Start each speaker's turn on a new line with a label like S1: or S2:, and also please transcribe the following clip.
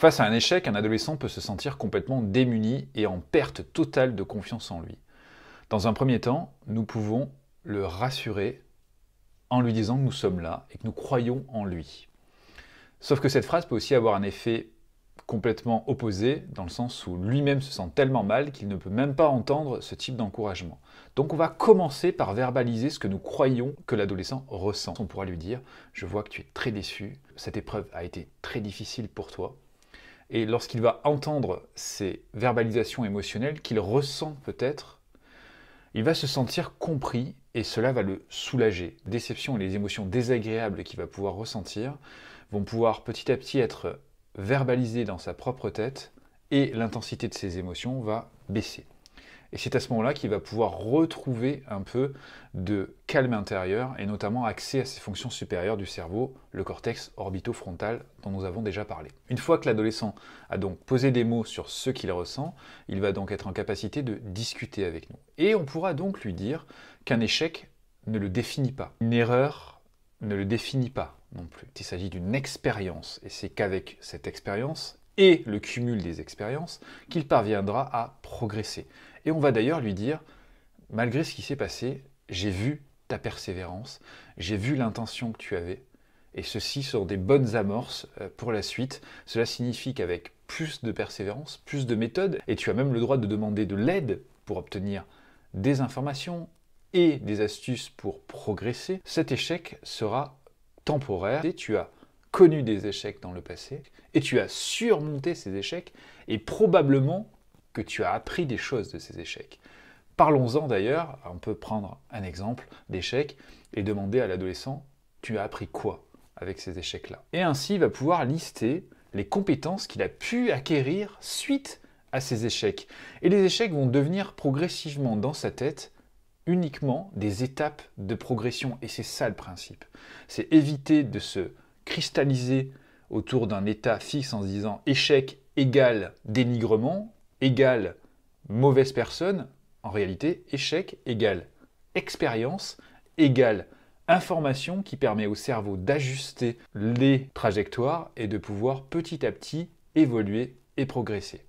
S1: Face à un échec, un adolescent peut se sentir complètement démuni et en perte totale de confiance en lui. Dans un premier temps, nous pouvons le rassurer en lui disant que nous sommes là et que nous croyons en lui. Sauf que cette phrase peut aussi avoir un effet complètement opposé, dans le sens où lui-même se sent tellement mal qu'il ne peut même pas entendre ce type d'encouragement. Donc on va commencer par verbaliser ce que nous croyons que l'adolescent ressent. On pourra lui dire, je vois que tu es très déçu, cette épreuve a été très difficile pour toi, et lorsqu'il va entendre ces verbalisations émotionnelles qu'il ressent peut-être, il va se sentir compris et cela va le soulager. Déception et les émotions désagréables qu'il va pouvoir ressentir vont pouvoir petit à petit être verbalisées dans sa propre tête et l'intensité de ses émotions va baisser. Et c'est à ce moment-là qu'il va pouvoir retrouver un peu de calme intérieur et notamment accès à ses fonctions supérieures du cerveau, le cortex orbitofrontal dont nous avons déjà parlé. Une fois que l'adolescent a donc posé des mots sur ce qu'il ressent, il va donc être en capacité de discuter avec nous. Et on pourra donc lui dire qu'un échec ne le définit pas. Une erreur ne le définit pas non plus. Il s'agit d'une expérience et c'est qu'avec cette expérience et le cumul des expériences qu'il parviendra à progresser. Et on va d'ailleurs lui dire, malgré ce qui s'est passé, j'ai vu ta persévérance, j'ai vu l'intention que tu avais, et ceci sont des bonnes amorces euh, pour la suite. Cela signifie qu'avec plus de persévérance, plus de méthode, et tu as même le droit de demander de l'aide pour obtenir des informations et des astuces pour progresser, cet échec sera temporaire et tu as connu des échecs dans le passé, et tu as surmonté ces échecs, et probablement que tu as appris des choses de ces échecs. Parlons-en d'ailleurs, on peut prendre un exemple d'échec et demander à l'adolescent, tu as appris quoi avec ces échecs-là Et ainsi, il va pouvoir lister les compétences qu'il a pu acquérir suite à ces échecs. Et les échecs vont devenir progressivement dans sa tête uniquement des étapes de progression. Et c'est ça le principe. C'est éviter de se cristalliser autour d'un état fixe en se disant échec égal dénigrement, égale mauvaise personne, en réalité, échec égale expérience, égal information qui permet au cerveau d'ajuster les trajectoires et de pouvoir petit à petit évoluer et progresser.